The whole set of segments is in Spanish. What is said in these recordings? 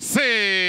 ¡Sí!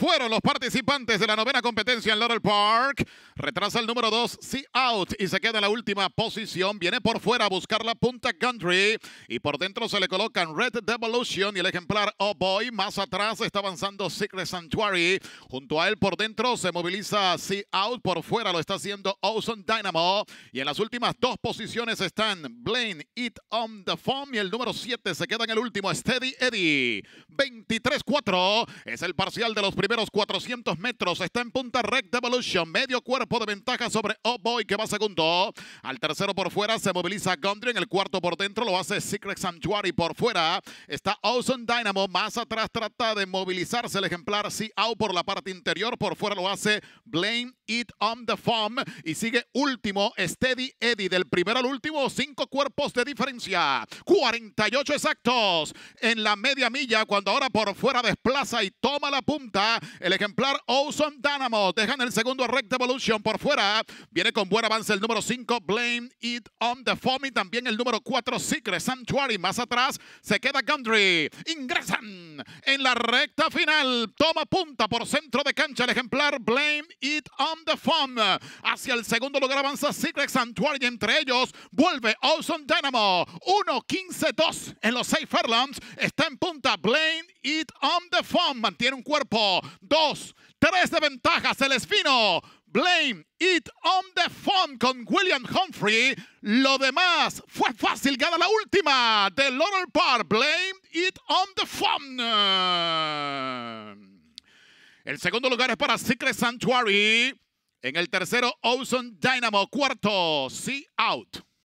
fueron los participantes de la novena competencia en Laurel Park. Retrasa el número 2, Sea Out, y se queda en la última posición. Viene por fuera a buscar la punta Country. Y por dentro se le colocan Red Devolution y el ejemplar Oh Boy. Más atrás está avanzando Secret Sanctuary. Junto a él por dentro se moviliza Sea Out. Por fuera lo está haciendo Ocean Dynamo. Y en las últimas dos posiciones están Blaine, It on the Foam. Y el número 7 se queda en el último, Steady Eddie. 23-4 es el parcial de los primeros primeros 400 metros. Está en punta Red Devolution. Medio cuerpo de ventaja sobre Oh Boy que va segundo. Al tercero por fuera se moviliza Gondry. En el cuarto por dentro lo hace Secret Sanctuary por fuera. Está Awesome Dynamo. Más atrás trata de movilizarse el ejemplar si Out por la parte interior. Por fuera lo hace Blame It on the Farm. Y sigue último Steady Eddie, del primero al último, cinco cuerpos de diferencia. 48 exactos en la media milla, cuando ahora por fuera desplaza y toma la punta. El ejemplar Ozone Dynamo dejan el segundo Rect Evolution por fuera. Viene con buen avance el número 5, Blame It on the Farm. Y también el número 4, Secret Sanctuary. Más atrás se queda Gundry, Ingresan en la recta final. Toma punta por centro de cancha el ejemplar Blame It on the Phone. Hacia el segundo lugar avanza Secret Sanctuary entre ellos vuelve Olson Dynamo. 1-15-2 en los 6 Fairlands. Está en punta Blame It on the Phone. Mantiene un cuerpo. 2, 3 de ventaja. Se les Blame It on the Phone con William Humphrey. Lo demás fue fácil. Gana la última de Laurel Park. Blame It on the Phone. El segundo lugar es para Secret Sanctuary. En el tercero, Ozone Dynamo. Cuarto, Sea Out.